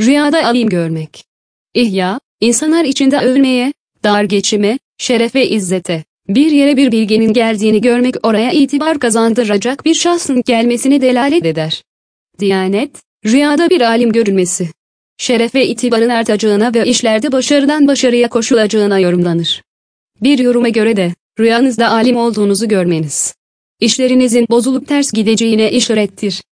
Rüyada alim görmek. İhya, insanlar içinde ölmeye, dar geçime, şeref ve izzete, bir yere bir bilginin geldiğini görmek oraya itibar kazandıracak bir şahsın gelmesini delalet eder. Diyanet, rüyada bir alim görülmesi. Şeref ve itibarın artacağına ve işlerde başarıdan başarıya koşulacağına yorumlanır. Bir yoruma göre de, rüyanızda alim olduğunuzu görmeniz. İşlerinizin bozulup ters gideceğine işarettir.